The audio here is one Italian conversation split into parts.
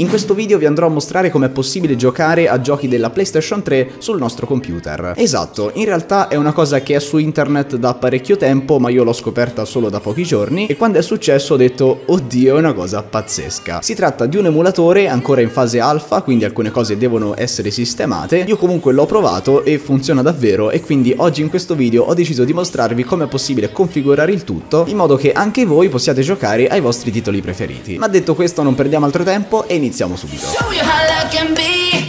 In questo video vi andrò a mostrare come è possibile giocare a giochi della PlayStation 3 sul nostro computer. Esatto, in realtà è una cosa che è su internet da parecchio tempo, ma io l'ho scoperta solo da pochi giorni, e quando è successo ho detto, oddio è una cosa pazzesca. Si tratta di un emulatore ancora in fase alfa, quindi alcune cose devono essere sistemate, io comunque l'ho provato e funziona davvero, e quindi oggi in questo video ho deciso di mostrarvi come è possibile configurare il tutto, in modo che anche voi possiate giocare ai vostri titoli preferiti. Ma detto questo non perdiamo altro tempo e iniziamo iniziamo subito. Show you how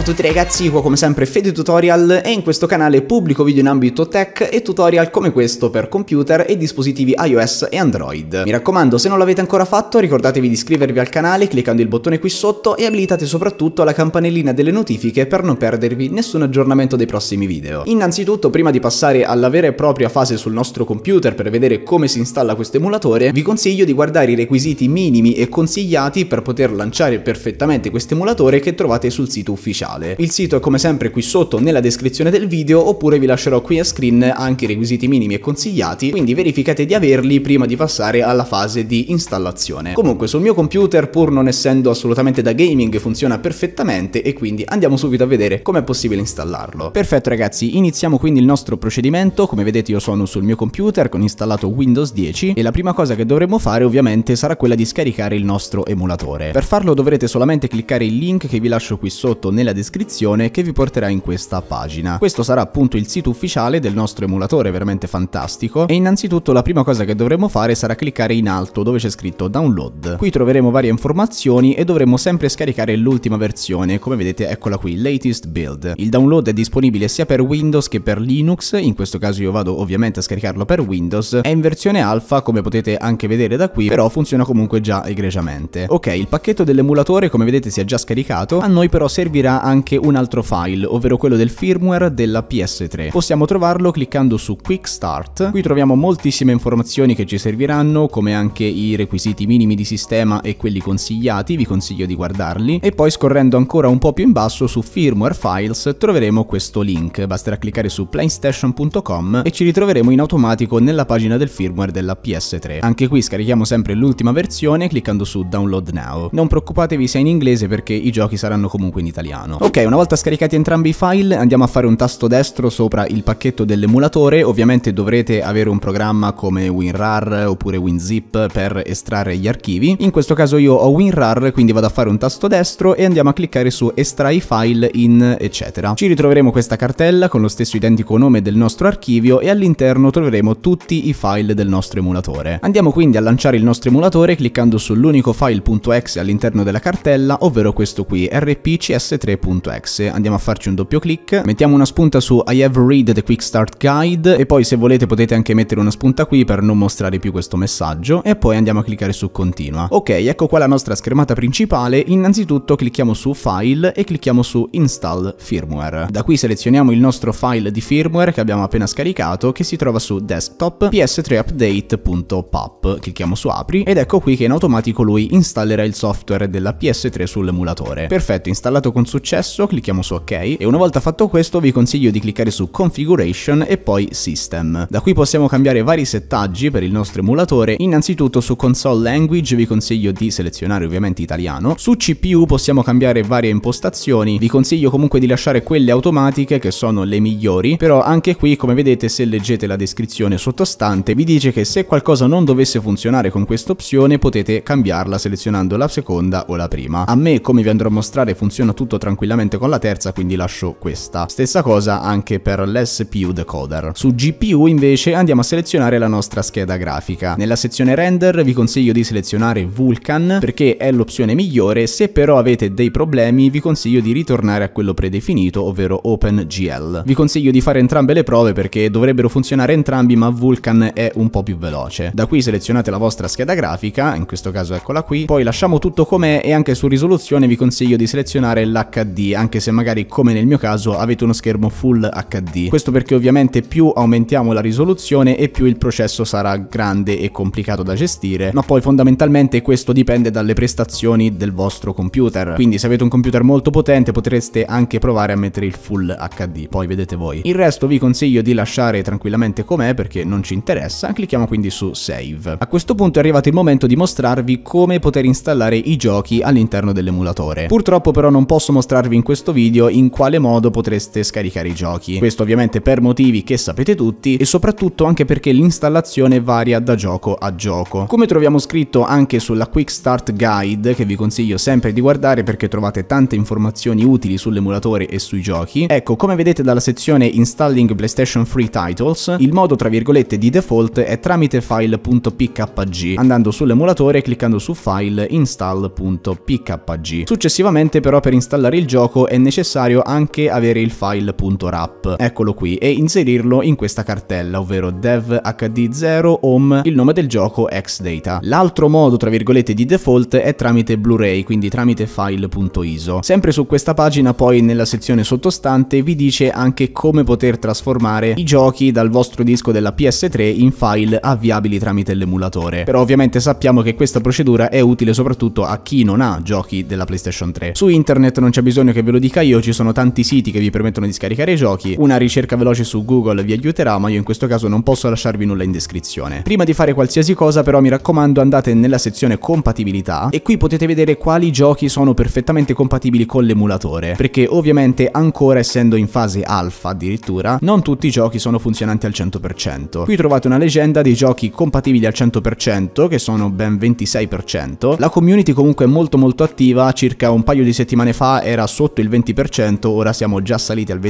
Ciao a tutti ragazzi, qua come sempre Fede Tutorial e in questo canale pubblico video in ambito tech e tutorial come questo per computer e dispositivi iOS e Android. Mi raccomando, se non l'avete ancora fatto ricordatevi di iscrivervi al canale cliccando il bottone qui sotto e abilitate soprattutto la campanellina delle notifiche per non perdervi nessun aggiornamento dei prossimi video. Innanzitutto, prima di passare alla vera e propria fase sul nostro computer per vedere come si installa questo emulatore, vi consiglio di guardare i requisiti minimi e consigliati per poter lanciare perfettamente questo emulatore che trovate sul sito ufficiale ufficiale. Il sito è come sempre qui sotto nella descrizione del video oppure vi lascerò qui a screen anche i requisiti minimi e consigliati, quindi verificate di averli prima di passare alla fase di installazione. Comunque sul mio computer pur non essendo assolutamente da gaming funziona perfettamente e quindi andiamo subito a vedere come è possibile installarlo. Perfetto ragazzi, iniziamo quindi il nostro procedimento, come vedete io sono sul mio computer con installato Windows 10 e la prima cosa che dovremo fare ovviamente sarà quella di scaricare il nostro emulatore. Per farlo dovrete solamente cliccare il link che vi lascio qui sotto nella descrizione descrizione che vi porterà in questa pagina. Questo sarà appunto il sito ufficiale del nostro emulatore, veramente fantastico, e innanzitutto la prima cosa che dovremo fare sarà cliccare in alto dove c'è scritto download. Qui troveremo varie informazioni e dovremo sempre scaricare l'ultima versione, come vedete eccola qui, latest build. Il download è disponibile sia per Windows che per Linux, in questo caso io vado ovviamente a scaricarlo per Windows, è in versione alfa come potete anche vedere da qui, però funziona comunque già egregiamente. Ok, il pacchetto dell'emulatore come vedete si è già scaricato, a noi però servirà anche un altro file, ovvero quello del firmware della PS3. Possiamo trovarlo cliccando su Quick Start. Qui troviamo moltissime informazioni che ci serviranno, come anche i requisiti minimi di sistema e quelli consigliati, vi consiglio di guardarli. E poi scorrendo ancora un po' più in basso su Firmware Files troveremo questo link, basterà cliccare su planestation.com e ci ritroveremo in automatico nella pagina del firmware della PS3. Anche qui scarichiamo sempre l'ultima versione cliccando su Download Now. Non preoccupatevi se è in inglese perché i giochi saranno comunque in italiano piano. Ok, una volta scaricati entrambi i file andiamo a fare un tasto destro sopra il pacchetto dell'emulatore, ovviamente dovrete avere un programma come WinRAR oppure WinZip per estrarre gli archivi. In questo caso io ho WinRAR, quindi vado a fare un tasto destro e andiamo a cliccare su estrai file in eccetera. Ci ritroveremo questa cartella con lo stesso identico nome del nostro archivio e all'interno troveremo tutti i file del nostro emulatore. Andiamo quindi a lanciare il nostro emulatore cliccando sull'unico file.exe all'interno della cartella, ovvero questo qui, rpcs3 Corriere.exe. Andiamo a farci un doppio clic, mettiamo una spunta su I have read the quick start guide e poi se volete potete anche mettere una spunta qui per non mostrare più questo messaggio e poi andiamo a cliccare su continua. Ok, ecco qua la nostra schermata principale, innanzitutto clicchiamo su file e clicchiamo su install firmware. Da qui selezioniamo il nostro file di firmware che abbiamo appena scaricato che si trova su desktop ps3update.pap, clicchiamo su apri ed ecco qui che in automatico lui installerà il software della PS3 sull'emulatore. Perfetto, installato con successo successo, clicchiamo su ok e una volta fatto questo vi consiglio di cliccare su configuration e poi system. Da qui possiamo cambiare vari settaggi per il nostro emulatore, innanzitutto su console language vi consiglio di selezionare ovviamente italiano, su CPU possiamo cambiare varie impostazioni, vi consiglio comunque di lasciare quelle automatiche che sono le migliori, però anche qui come vedete se leggete la descrizione sottostante vi dice che se qualcosa non dovesse funzionare con questa opzione potete cambiarla selezionando la seconda o la prima. A me come vi andrò a mostrare funziona tutto tranquillamente tranquillamente con la terza, quindi lascio questa. Stessa cosa anche per l'SPU decoder. Su GPU invece andiamo a selezionare la nostra scheda grafica. Nella sezione render vi consiglio di selezionare Vulkan perché è l'opzione migliore, se però avete dei problemi vi consiglio di ritornare a quello predefinito, ovvero OpenGL. Vi consiglio di fare entrambe le prove perché dovrebbero funzionare entrambi ma Vulkan è un po' più veloce. Da qui selezionate la vostra scheda grafica, in questo caso eccola qui, poi lasciamo tutto com'è e anche su risoluzione vi consiglio di selezionare l'HD HD, anche se magari come nel mio caso avete uno schermo full HD. Questo perché ovviamente più aumentiamo la risoluzione e più il processo sarà grande e complicato da gestire, ma poi fondamentalmente questo dipende dalle prestazioni del vostro computer. Quindi se avete un computer molto potente potreste anche provare a mettere il full HD, poi vedete voi. Il resto vi consiglio di lasciare tranquillamente com'è perché non ci interessa, clicchiamo quindi su save. A questo punto è arrivato il momento di mostrarvi come poter installare i giochi all'interno dell'emulatore. Purtroppo però non posso mostrarvi mostrarvi in questo video in quale modo potreste scaricare i giochi. Questo ovviamente per motivi che sapete tutti e soprattutto anche perché l'installazione varia da gioco a gioco. Come troviamo scritto anche sulla Quick Start Guide, che vi consiglio sempre di guardare perché trovate tante informazioni utili sull'emulatore e sui giochi, ecco come vedete dalla sezione Installing PlayStation Free Titles, il modo tra virgolette di default è tramite file.pkg, andando sull'emulatore e cliccando su file install.pkg. Successivamente però per installare il gioco è necessario anche avere il file.wrap, eccolo qui, e inserirlo in questa cartella, ovvero devhd 0 home, il nome del gioco xdata. L'altro modo, tra virgolette, di default è tramite Blu-ray, quindi tramite file.iso. Sempre su questa pagina poi nella sezione sottostante vi dice anche come poter trasformare i giochi dal vostro disco della PS3 in file avviabili tramite l'emulatore. Però ovviamente sappiamo che questa procedura è utile soprattutto a chi non ha giochi della PlayStation 3. Su internet non c'è bisogno bisogno che ve lo dica io, ci sono tanti siti che vi permettono di scaricare i giochi, una ricerca veloce su Google vi aiuterà, ma io in questo caso non posso lasciarvi nulla in descrizione. Prima di fare qualsiasi cosa però mi raccomando andate nella sezione compatibilità e qui potete vedere quali giochi sono perfettamente compatibili con l'emulatore, perché ovviamente ancora essendo in fase alfa addirittura, non tutti i giochi sono funzionanti al 100%. Qui trovate una leggenda dei giochi compatibili al 100%, che sono ben 26%. La community comunque è molto molto attiva, circa un paio di settimane fa era era sotto il 20%, ora siamo già saliti al 26%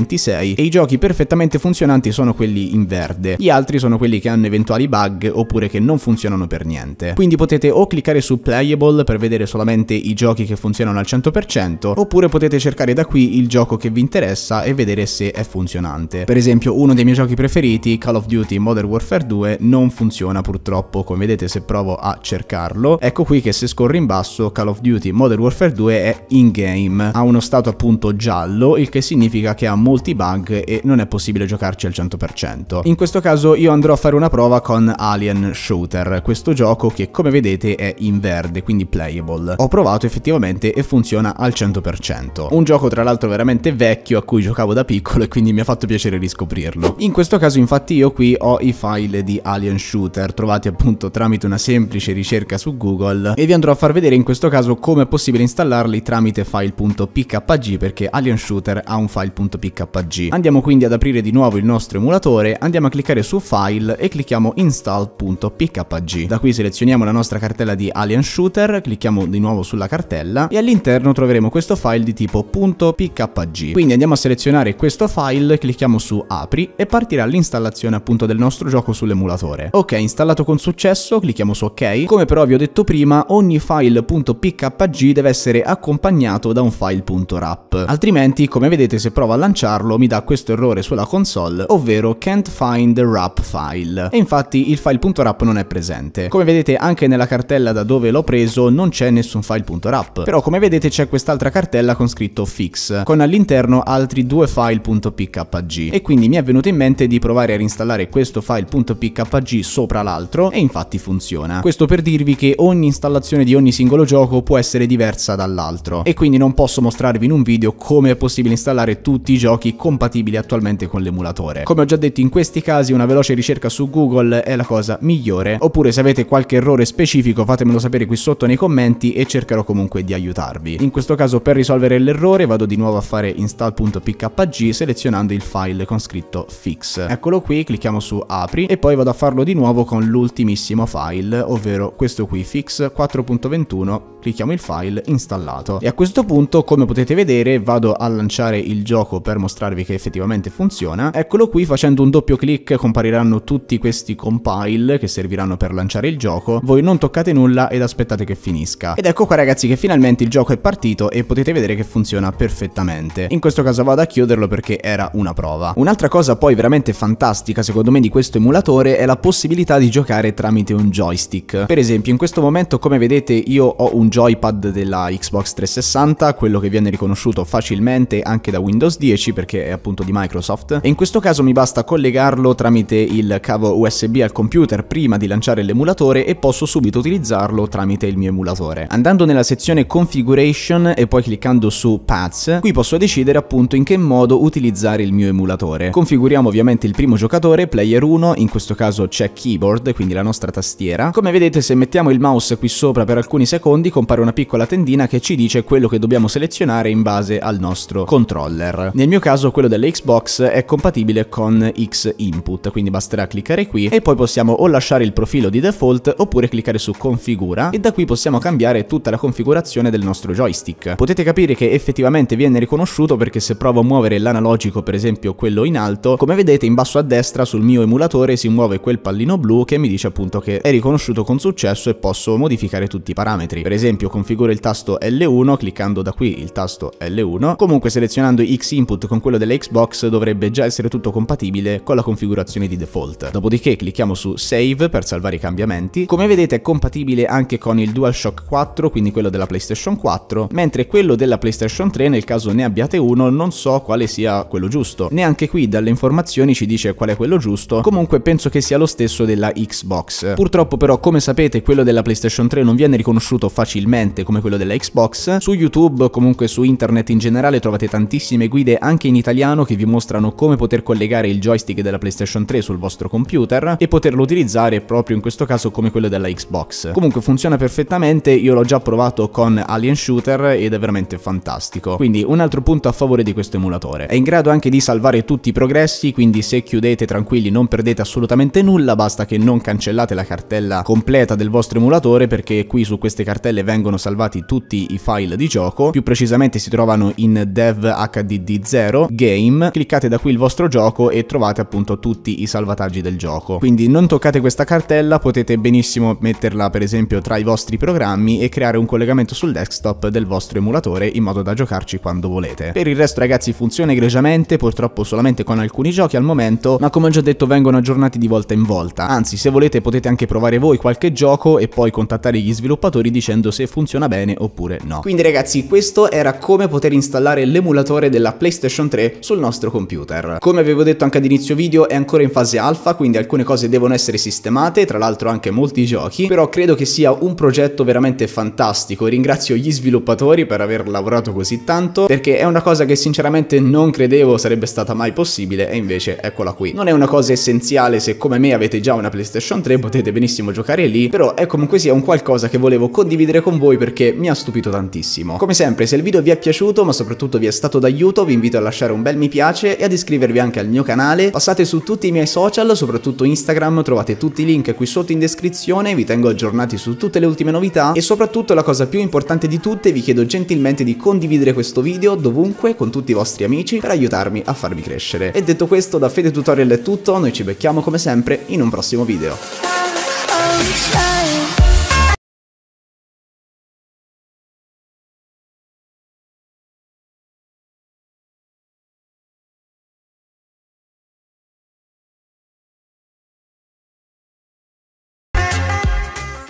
e i giochi perfettamente funzionanti sono quelli in verde. Gli altri sono quelli che hanno eventuali bug oppure che non funzionano per niente. Quindi potete o cliccare su Playable per vedere solamente i giochi che funzionano al 100% oppure potete cercare da qui il gioco che vi interessa e vedere se è funzionante. Per esempio uno dei miei giochi preferiti, Call of Duty Modern Warfare 2, non funziona purtroppo, come vedete se provo a cercarlo, ecco qui che se scorre in basso Call of Duty Modern Warfare 2 è in game, ha uno uno stato appunto giallo, il che significa che ha molti bug e non è possibile giocarci al 100%. In questo caso io andrò a fare una prova con Alien Shooter, questo gioco che come vedete è in verde, quindi playable. Ho provato effettivamente e funziona al 100%. Un gioco tra l'altro veramente vecchio a cui giocavo da piccolo e quindi mi ha fatto piacere riscoprirlo. In questo caso infatti io qui ho i file di Alien Shooter trovati appunto tramite una semplice ricerca su Google e vi andrò a far vedere in questo caso come è possibile installarli tramite file.pk .pkg perché Alien Shooter ha un file.pkg. Andiamo quindi ad aprire di nuovo il nostro emulatore, andiamo a cliccare su file e clicchiamo install.pkg. Da qui selezioniamo la nostra cartella di Alien Shooter, clicchiamo di nuovo sulla cartella e all'interno troveremo questo file di tipo .pkg. Quindi andiamo a selezionare questo file, clicchiamo su apri e partirà l'installazione appunto del nostro gioco sull'emulatore. Ok, installato con successo, clicchiamo su ok. Come però vi ho detto prima, ogni file.pkg deve essere accompagnato da un file.pkg www.rap. Altrimenti, come vedete, se provo a lanciarlo mi dà questo errore sulla console, ovvero can't find the rap file. E infatti il file.rap non è presente. Come vedete, anche nella cartella da dove l'ho preso non c'è nessun file.rap. Però come vedete c'è quest'altra cartella con scritto fix, con all'interno altri due file.pkg. E quindi mi è venuto in mente di provare a reinstallare questo file.pkg sopra l'altro e infatti funziona. Questo per dirvi che ogni installazione di ogni singolo gioco può essere diversa dall'altro e quindi non posso mostrare mostrarvi in un video come è possibile installare tutti i giochi compatibili attualmente con l'emulatore. Come ho già detto in questi casi una veloce ricerca su Google è la cosa migliore, oppure se avete qualche errore specifico fatemelo sapere qui sotto nei commenti e cercherò comunque di aiutarvi. In questo caso per risolvere l'errore vado di nuovo a fare install.pkg selezionando il file con scritto fix. Eccolo qui, clicchiamo su apri e poi vado a farlo di nuovo con l'ultimissimo file, ovvero questo qui fix 4.21, clicchiamo il file installato. E a questo punto come potete potete vedere vado a lanciare il gioco per mostrarvi che effettivamente funziona. Eccolo qui, facendo un doppio clic compariranno tutti questi compile che serviranno per lanciare il gioco. Voi non toccate nulla ed aspettate che finisca. Ed ecco qua ragazzi che finalmente il gioco è partito e potete vedere che funziona perfettamente. In questo caso vado a chiuderlo perché era una prova. Un'altra cosa poi veramente fantastica secondo me di questo emulatore è la possibilità di giocare tramite un joystick. Per esempio in questo momento come vedete io ho un joypad della Xbox 360, quello che viene viene riconosciuto facilmente anche da Windows 10 perché è appunto di Microsoft e in questo caso mi basta collegarlo tramite il cavo USB al computer prima di lanciare l'emulatore e posso subito utilizzarlo tramite il mio emulatore. Andando nella sezione configuration e poi cliccando su paths, qui posso decidere appunto in che modo utilizzare il mio emulatore. Configuriamo ovviamente il primo giocatore, player 1, in questo caso c'è keyboard, quindi la nostra tastiera. Come vedete se mettiamo il mouse qui sopra per alcuni secondi compare una piccola tendina che ci dice quello che dobbiamo selezionare selezionare in base al nostro controller. Nel mio caso quello della Xbox è compatibile con X Input, quindi basterà cliccare qui e poi possiamo o lasciare il profilo di default oppure cliccare su configura e da qui possiamo cambiare tutta la configurazione del nostro joystick. Potete capire che effettivamente viene riconosciuto perché se provo a muovere l'analogico per esempio quello in alto, come vedete in basso a destra sul mio emulatore si muove quel pallino blu che mi dice appunto che è riconosciuto con successo e posso modificare tutti i parametri. Per esempio configuro il tasto L1 cliccando da qui il tasto L1. Comunque selezionando X input con quello della Xbox dovrebbe già essere tutto compatibile con la configurazione di default. Dopodiché clicchiamo su Save per salvare i cambiamenti. Come vedete è compatibile anche con il DualShock 4, quindi quello della PlayStation 4, mentre quello della PlayStation 3 nel caso ne abbiate uno non so quale sia quello giusto. Neanche qui dalle informazioni ci dice qual è quello giusto, comunque penso che sia lo stesso della Xbox. Purtroppo però come sapete quello della PlayStation 3 non viene riconosciuto facilmente come quello della Xbox, su YouTube comunque su internet in generale trovate tantissime guide anche in italiano che vi mostrano come poter collegare il joystick della PlayStation 3 sul vostro computer e poterlo utilizzare proprio in questo caso come quello della Xbox. Comunque funziona perfettamente, io l'ho già provato con Alien Shooter ed è veramente fantastico. Quindi un altro punto a favore di questo emulatore. È in grado anche di salvare tutti i progressi, quindi se chiudete tranquilli non perdete assolutamente nulla, basta che non cancellate la cartella completa del vostro emulatore perché qui su queste cartelle vengono salvati tutti i file di gioco, più precisamente solitamente si trovano in dev hdd0 game, cliccate da qui il vostro gioco e trovate appunto tutti i salvataggi del gioco. Quindi non toccate questa cartella, potete benissimo metterla per esempio tra i vostri programmi e creare un collegamento sul desktop del vostro emulatore in modo da giocarci quando volete. Per il resto ragazzi funziona egregiamente, purtroppo solamente con alcuni giochi al momento, ma come ho già detto vengono aggiornati di volta in volta, anzi se volete potete anche provare voi qualche gioco e poi contattare gli sviluppatori dicendo se funziona bene oppure no. Quindi ragazzi questo era era come poter installare l'emulatore della PlayStation 3 sul nostro computer. Come avevo detto anche ad inizio video è ancora in fase alfa quindi alcune cose devono essere sistemate, tra l'altro anche molti giochi, però credo che sia un progetto veramente fantastico, ringrazio gli sviluppatori per aver lavorato così tanto perché è una cosa che sinceramente non credevo sarebbe stata mai possibile e invece eccola qui. Non è una cosa essenziale se come me avete già una PlayStation 3 potete benissimo giocare lì, però è comunque sia un qualcosa che volevo condividere con voi perché mi ha stupito tantissimo. Come sempre se il video video vi è piaciuto ma soprattutto vi è stato d'aiuto vi invito a lasciare un bel mi piace e ad iscrivervi anche al mio canale, passate su tutti i miei social, soprattutto Instagram, trovate tutti i link qui sotto in descrizione, vi tengo aggiornati su tutte le ultime novità e soprattutto la cosa più importante di tutte vi chiedo gentilmente di condividere questo video dovunque con tutti i vostri amici per aiutarmi a farvi crescere. E detto questo da Fede Tutorial è tutto, noi ci becchiamo come sempre in un prossimo video.